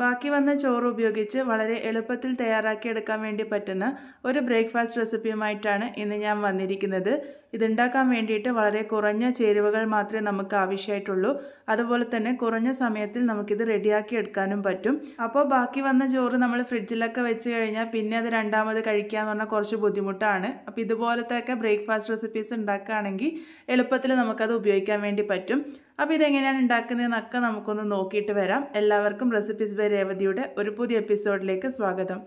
ബാക്കി വന്ന ചോറ് ഉപയോഗിച്ച് വളരെ എളുപ്പത്തിൽ തയ്യാറാക്കിയെടുക്കാൻ വേണ്ടി പറ്റുന്ന ഒരു ബ്രേക്ക്ഫാസ്റ്റ് റെസിപ്പിയുമായിട്ടാണ് ഇന്ന് ഞാൻ വന്നിരിക്കുന്നത് ഇതുണ്ടാക്കാൻ വേണ്ടിയിട്ട് വളരെ കുറഞ്ഞ ചേരുവകൾ മാത്രമേ നമുക്ക് ആവശ്യമായിട്ടുള്ളൂ അതുപോലെ തന്നെ കുറഞ്ഞ സമയത്തിൽ നമുക്കിത് റെഡിയാക്കി എടുക്കാനും പറ്റും അപ്പോൾ ബാക്കി വന്ന ചോറ് നമ്മൾ ഫ്രിഡ്ജിലൊക്കെ വെച്ച് കഴിഞ്ഞാൽ പിന്നെ അത് രണ്ടാമത് കഴിക്കുക എന്ന് പറഞ്ഞാൽ കുറച്ച് ബുദ്ധിമുട്ടാണ് അപ്പോൾ ഇതുപോലത്തെ ഒക്കെ ബ്രേക്ക്ഫാസ്റ്റ് റെസിപ്പീസ് ഉണ്ടാക്കുകയാണെങ്കിൽ എളുപ്പത്തിൽ നമുക്കത് ഉപയോഗിക്കാൻ വേണ്ടി പറ്റും അപ്പോൾ ഇതെങ്ങനെയാണ് ഉണ്ടാക്കുന്നതെന്നൊക്കെ നമുക്കൊന്ന് നോക്കിയിട്ട് വരാം എല്ലാവർക്കും റെസിപ്പീസ് ബൈ രേവതിയുടെ ഒരു പുതിയ എപ്പിസോഡിലേക്ക് സ്വാഗതം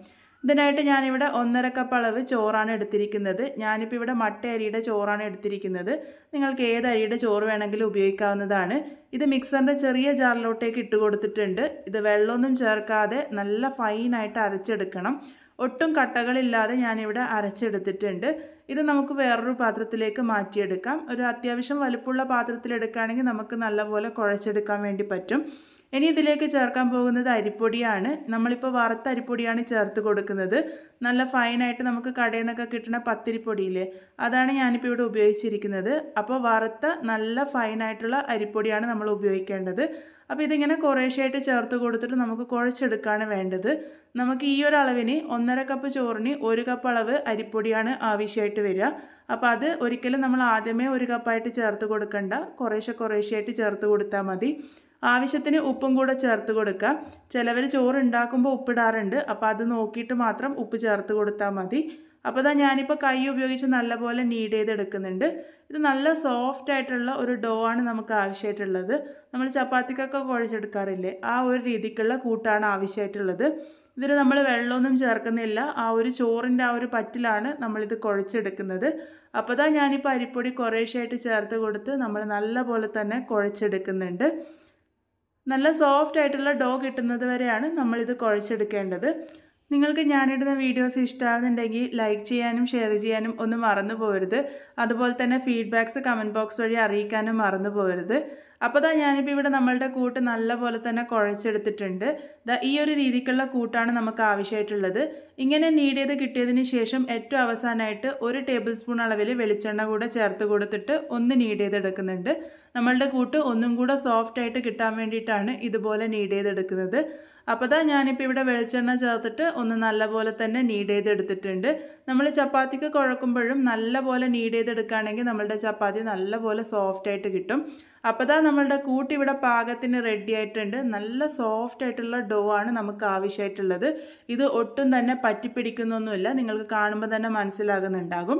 ഇതിനായിട്ട് ഞാനിവിടെ ഒന്നര കപ്പ് അളവ് ചോറാണ് എടുത്തിരിക്കുന്നത് ഞാനിപ്പോൾ ഇവിടെ മട്ട അരിയുടെ ചോറാണ് എടുത്തിരിക്കുന്നത് നിങ്ങൾക്ക് ഏത് അരിയുടെ ചോറ് വേണമെങ്കിലും ഉപയോഗിക്കാവുന്നതാണ് ഇത് മിക്സറിൻ്റെ ചെറിയ ജാറിലോട്ടേക്ക് ഇട്ട് കൊടുത്തിട്ടുണ്ട് ഇത് വെള്ളമൊന്നും ചേർക്കാതെ നല്ല ഫൈനായിട്ട് അരച്ചെടുക്കണം ഒട്ടും കട്ടകളില്ലാതെ ഞാനിവിടെ അരച്ചെടുത്തിട്ടുണ്ട് ഇത് നമുക്ക് വേറൊരു പാത്രത്തിലേക്ക് മാറ്റിയെടുക്കാം ഒരു അത്യാവശ്യം വലുപ്പമുള്ള പാത്രത്തിൽ നമുക്ക് നല്ലപോലെ കുഴച്ചെടുക്കാൻ വേണ്ടി പറ്റും ഇനി ഇതിലേക്ക് ചേർക്കാൻ പോകുന്നത് അരിപ്പൊടിയാണ് നമ്മളിപ്പോൾ വറുത്ത അരിപ്പൊടിയാണ് ചേർത്ത് കൊടുക്കുന്നത് നല്ല ഫൈനായിട്ട് നമുക്ക് കടയിൽ നിന്നൊക്കെ കിട്ടുന്ന പത്തിരിപ്പൊടിയില്ലേ അതാണ് ഞാനിപ്പോൾ ഇവിടെ ഉപയോഗിച്ചിരിക്കുന്നത് അപ്പോൾ വറുത്ത നല്ല ഫൈനായിട്ടുള്ള അരിപ്പൊടിയാണ് നമ്മൾ ഉപയോഗിക്കേണ്ടത് അപ്പോൾ ഇതിങ്ങനെ കുറേശ്ശായിട്ട് ചേർത്ത് കൊടുത്തിട്ട് നമുക്ക് കുഴച്ചെടുക്കുകയാണ് വേണ്ടത് നമുക്ക് ഈ ഒരു അളവിന് ഒന്നര കപ്പ് ചോറിന് ഒരു കപ്പ് അളവ് അരിപ്പൊടിയാണ് ആവശ്യമായിട്ട് വരിക അപ്പോൾ അത് ഒരിക്കലും നമ്മൾ ആദ്യമേ ഒരു കപ്പായിട്ട് ചേർത്ത് കൊടുക്കണ്ട കുറേശ്ശെ കുറേശ്ശെയായിട്ട് ചേർത്ത് കൊടുത്താൽ മതി ആവശ്യത്തിന് ഉപ്പും കൂടെ ചേർത്ത് കൊടുക്കുക ചിലവർ ചോറ് ഉണ്ടാക്കുമ്പോൾ ഉപ്പിടാറുണ്ട് അപ്പോൾ അത് നോക്കിയിട്ട് മാത്രം ഉപ്പ് ചേർത്ത് കൊടുത്താൽ മതി അപ്പോൾ ഇതാ ഞാനിപ്പോൾ കൈ ഉപയോഗിച്ച് നല്ലപോലെ നീഡ് ചെയ്തെടുക്കുന്നുണ്ട് ഇത് നല്ല സോഫ്റ്റ് ആയിട്ടുള്ള ഒരു ഡോ ആണ് നമുക്ക് ആവശ്യമായിട്ടുള്ളത് നമ്മൾ ചപ്പാത്തിക്കൊക്കെ കുഴച്ചെടുക്കാറില്ലേ ആ ഒരു രീതിക്കുള്ള കൂട്ടാണ് ആവശ്യമായിട്ടുള്ളത് ഇതിന് നമ്മൾ വെള്ളമൊന്നും ചേർക്കുന്നില്ല ആ ഒരു ചോറിൻ്റെ ആ ഒരു പറ്റിലാണ് നമ്മളിത് കുഴച്ചെടുക്കുന്നത് അപ്പോൾ ഇതാ ഞാനിപ്പോൾ അരിപ്പൊടി കുറേശ്ശായിട്ട് ചേർത്ത് കൊടുത്ത് നമ്മൾ നല്ല പോലെ തന്നെ കുഴച്ചെടുക്കുന്നുണ്ട് നല്ല സോഫ്റ്റ് ആയിട്ടുള്ള ഡോ കിട്ടുന്നത് വരെയാണ് നമ്മളിത് കുഴച്ചെടുക്കേണ്ടത് നിങ്ങൾക്ക് ഞാനിടുന്ന വീഡിയോസ് ഇഷ്ടമാകുന്നുണ്ടെങ്കിൽ ലൈക്ക് ചെയ്യാനും ഷെയർ ചെയ്യാനും ഒന്നും മറന്നു പോകരുത് അതുപോലെ തന്നെ ഫീഡ്ബാക്ക്സ് കമൻറ്റ് ബോക്സ് വഴി അറിയിക്കാനും മറന്നു പോകരുത് അപ്പോൾ ദാ ഞാനിപ്പോൾ ഇവിടെ നമ്മളുടെ കൂട്ട് നല്ലപോലെ തന്നെ കുഴച്ചെടുത്തിട്ടുണ്ട് ദാ ഈ ഒരു രീതിക്കുള്ള കൂട്ടാണ് നമുക്ക് ആവശ്യമായിട്ടുള്ളത് ഇങ്ങനെ നീടിയത് കിട്ടിയതിന് ശേഷം ഏറ്റവും അവസാനമായിട്ട് ഒരു ടേബിൾ സ്പൂൺ അളവിൽ വെളിച്ചെണ്ണ കൂടെ ചേർത്ത് കൊടുത്തിട്ട് ഒന്ന് നീഡ് ചെയ്തെടുക്കുന്നുണ്ട് നമ്മളുടെ കൂട്ട് ഒന്നും കൂടെ സോഫ്റ്റായിട്ട് കിട്ടാൻ വേണ്ടിയിട്ടാണ് ഇതുപോലെ നീഡ് ചെയ്തെടുക്കുന്നത് അപ്പോൾ ഇതാ ഞാനിപ്പോൾ ഇവിടെ വെളിച്ചെണ്ണ ചേർത്തിട്ട് ഒന്ന് നല്ലപോലെ തന്നെ നീഡ് ചെയ്തെടുത്തിട്ടുണ്ട് നമ്മൾ ചപ്പാത്തിക്ക് കുഴക്കുമ്പോഴും നല്ലപോലെ നീഡ് ചെയ്തെടുക്കുകയാണെങ്കിൽ നമ്മളുടെ ചപ്പാത്തി നല്ലപോലെ സോഫ്റ്റായിട്ട് കിട്ടും അപ്പോൾ ഇതാ നമ്മളുടെ കൂട്ടി ഇവിടെ പാകത്തിന് റെഡി ആയിട്ടുണ്ട് നല്ല സോഫ്റ്റ് ആയിട്ടുള്ള ഡോ ആണ് നമുക്ക് ആവശ്യമായിട്ടുള്ളത് ഇത് ഒട്ടും തന്നെ പറ്റിപ്പിടിക്കുന്നൊന്നുമില്ല നിങ്ങൾക്ക് കാണുമ്പോൾ തന്നെ മനസ്സിലാകുന്നുണ്ടാകും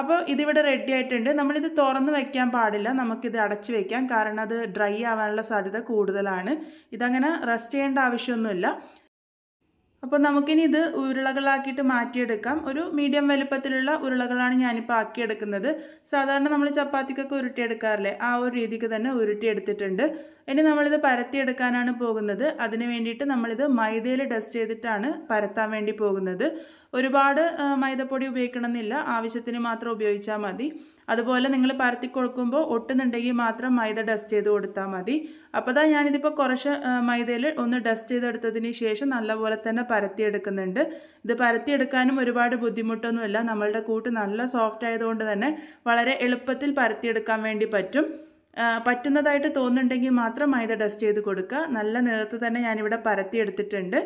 അപ്പോൾ ഇതിവിടെ റെഡി ആയിട്ടുണ്ട് നമ്മളിത് തുറന്ന് വയ്ക്കാൻ പാടില്ല നമുക്കിത് അടച്ച് വയ്ക്കാം കാരണം അത് ഡ്രൈ ആവാനുള്ള സാധ്യത കൂടുതലാണ് ഇതങ്ങനെ റെസ്റ്റ് ചെയ്യേണ്ട ആവശ്യമൊന്നുമില്ല അപ്പോൾ നമുക്കിനി ഇത് ഉരുളകളാക്കിയിട്ട് മാറ്റിയെടുക്കാം ഒരു മീഡിയം വലുപ്പത്തിലുള്ള ഉരുളകളാണ് ഞാനിപ്പോൾ ആക്കിയെടുക്കുന്നത് സാധാരണ നമ്മൾ ചപ്പാത്തിക്കൊക്കെ ഉരുട്ടിയെടുക്കാറില്ലേ ആ ഒരു രീതിക്ക് തന്നെ ഉരുട്ടിയെടുത്തിട്ടുണ്ട് ഇനി നമ്മളിത് പരത്തിയെടുക്കാനാണ് പോകുന്നത് അതിന് വേണ്ടിയിട്ട് നമ്മളിത് മൈദയിൽ ഡസ്റ്റ് ചെയ്തിട്ടാണ് പരത്താൻ വേണ്ടി പോകുന്നത് ഒരുപാട് മൈദപ്പൊടി ഉപയോഗിക്കണമെന്നില്ല ആവശ്യത്തിന് മാത്രം ഉപയോഗിച്ചാൽ മതി അതുപോലെ നിങ്ങൾ പരത്തി കൊടുക്കുമ്പോൾ ഒട്ടുന്നുണ്ടെങ്കിൽ മാത്രം മൈദ ഡസ്റ്റ് ചെയ്ത് കൊടുത്താൽ മതി അപ്പോൾ തന്നെ ഞാനിതിപ്പോൾ കുറച്ച് മൈദയിൽ ഒന്ന് ഡസ്റ്റ് ചെയ്തെടുത്തതിന് ശേഷം നല്ലപോലെ തന്നെ പരത്തിയെടുക്കുന്നുണ്ട് ഇത് പരത്തിയെടുക്കാനും ഒരുപാട് ബുദ്ധിമുട്ടൊന്നുമില്ല നമ്മളുടെ കൂട്ട് നല്ല സോഫ്റ്റ് ആയതുകൊണ്ട് തന്നെ വളരെ എളുപ്പത്തിൽ പരത്തിയെടുക്കാൻ വേണ്ടി പറ്റും പറ്റുന്നതായിട്ട് തോന്നുന്നുണ്ടെങ്കിൽ മാത്രം മൈദ ഡസ്റ്റ് ചെയ്ത് കൊടുക്കുക നല്ല നേരത്ത് തന്നെ ഞാനിവിടെ പരത്തിയെടുത്തിട്ടുണ്ട്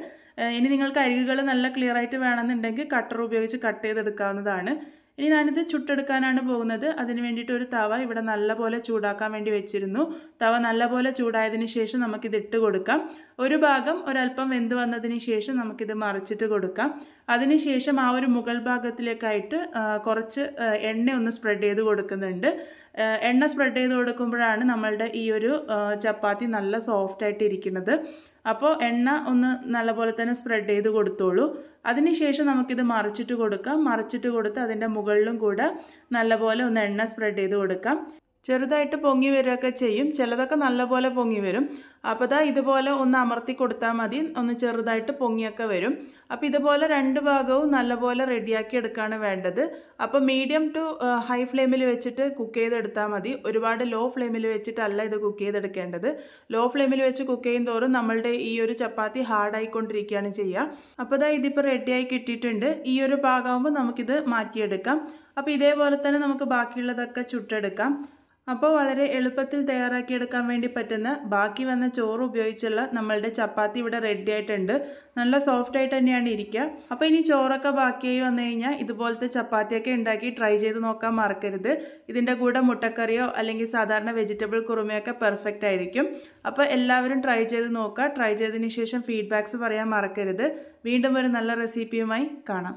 ഇനി നിങ്ങൾക്ക് അരികുകൾ നല്ല ക്ലിയർ ആയിട്ട് വേണമെന്നുണ്ടെങ്കിൽ കട്ടർ ഉപയോഗിച്ച് കട്ട് ചെയ്തെടുക്കാവുന്നതാണ് ഇനി ഞാനിത് ചുട്ടെടുക്കാനാണ് പോകുന്നത് അതിന് വേണ്ടിയിട്ട് ഒരു തവ ഇവിടെ നല്ലപോലെ ചൂടാക്കാൻ വേണ്ടി വെച്ചിരുന്നു തവ നല്ലപോലെ ചൂടായതിന് ശേഷം നമുക്കിത് ഇട്ട് കൊടുക്കാം ഒരു ഭാഗം ഒരല്പം വെന്ത് വന്നതിന് ശേഷം നമുക്കിത് മറിച്ചിട്ട് കൊടുക്കാം അതിനുശേഷം ആ ഒരു മുകൾ ഭാഗത്തിലേക്കായിട്ട് കുറച്ച് എണ്ണ ഒന്ന് സ്പ്രെഡ് ചെയ്ത് കൊടുക്കുന്നുണ്ട് എണ്ണ സ്പ്രെഡ് ചെയ്ത് കൊടുക്കുമ്പോഴാണ് നമ്മളുടെ ഈ ഒരു ചപ്പാത്തി നല്ല സോഫ്റ്റായിട്ട് ഇരിക്കുന്നത് അപ്പോൾ എണ്ണ ഒന്ന് നല്ലപോലെ തന്നെ സ്പ്രെഡ് ചെയ്ത് കൊടുത്തോളൂ അതിനുശേഷം നമുക്കിത് മറിച്ചിട്ട് കൊടുക്കാം മറിച്ചിട്ട് കൊടുത്ത് അതിൻ്റെ മുകളിലും കൂടെ നല്ലപോലെ ഒന്ന് എണ്ണ സ്പ്രെഡ് ചെയ്ത് കൊടുക്കാം ചെറുതായിട്ട് പൊങ്ങി വരികയൊക്കെ ചെയ്യും ചിലതൊക്കെ നല്ലപോലെ പൊങ്ങി വരും അപ്പോൾ ദാ ഇതുപോലെ ഒന്ന് അമർത്തി കൊടുത്താൽ മതി ഒന്ന് ചെറുതായിട്ട് പൊങ്ങിയൊക്കെ വരും അപ്പോൾ ഇതുപോലെ രണ്ട് ഭാഗവും നല്ലപോലെ റെഡിയാക്കി എടുക്കുകയാണ് വേണ്ടത് അപ്പോൾ മീഡിയം ടു ഹൈ ഫ്ലെയിമിൽ വെച്ചിട്ട് കുക്ക് ചെയ്തെടുത്താൽ മതി ഒരുപാട് ലോ ഫ്ലെയിമിൽ വെച്ചിട്ടല്ല ഇത് കുക്ക് ചെയ്തെടുക്കേണ്ടത് ലോ ഫ്ലെയിമിൽ വെച്ച് കുക്ക് ചെയ്യും തോറും നമ്മളുടെ ഈ ഒരു ചപ്പാത്തി ഹാർഡായിക്കൊണ്ടിരിക്കുകയാണ് ചെയ്യുക അപ്പോൾ ദാ ഇതിപ്പോൾ റെഡിയായി കിട്ടിയിട്ടുണ്ട് ഈ ഒരു ഭാഗമാകുമ്പോൾ നമുക്കിത് മാറ്റിയെടുക്കാം അപ്പോൾ ഇതേപോലെ തന്നെ നമുക്ക് ബാക്കിയുള്ളതൊക്കെ ചുട്ടെടുക്കാം അപ്പോൾ വളരെ എളുപ്പത്തിൽ തയ്യാറാക്കിയെടുക്കാൻ വേണ്ടി പറ്റുന്ന ബാക്കി വന്ന ചോറ് ഉപയോഗിച്ചുള്ള നമ്മളുടെ ചപ്പാത്തി ഇവിടെ റെഡി ആയിട്ടുണ്ട് നല്ല സോഫ്റ്റ് ആയിട്ട് തന്നെയാണ് ഇരിക്കുക അപ്പോൾ ഇനി ചോറൊക്കെ ബാക്കിയായി വന്നു കഴിഞ്ഞാൽ ഇതുപോലത്തെ ചപ്പാത്തിയൊക്കെ ഉണ്ടാക്കി ട്രൈ ചെയ്ത് നോക്കാൻ മറക്കരുത് ഇതിൻ്റെ കൂടെ മുട്ടക്കറിയോ അല്ലെങ്കിൽ സാധാരണ വെജിറ്റബിൾ കുറുമയൊക്കെ പെർഫെക്റ്റ് ആയിരിക്കും അപ്പോൾ എല്ലാവരും ട്രൈ ചെയ്ത് നോക്കുക ട്രൈ ചെയ്തതിന് ശേഷം ഫീഡ്ബാക്ക്സ് പറയാൻ മറക്കരുത് വീണ്ടും ഒരു നല്ല റെസിപ്പിയുമായി കാണാം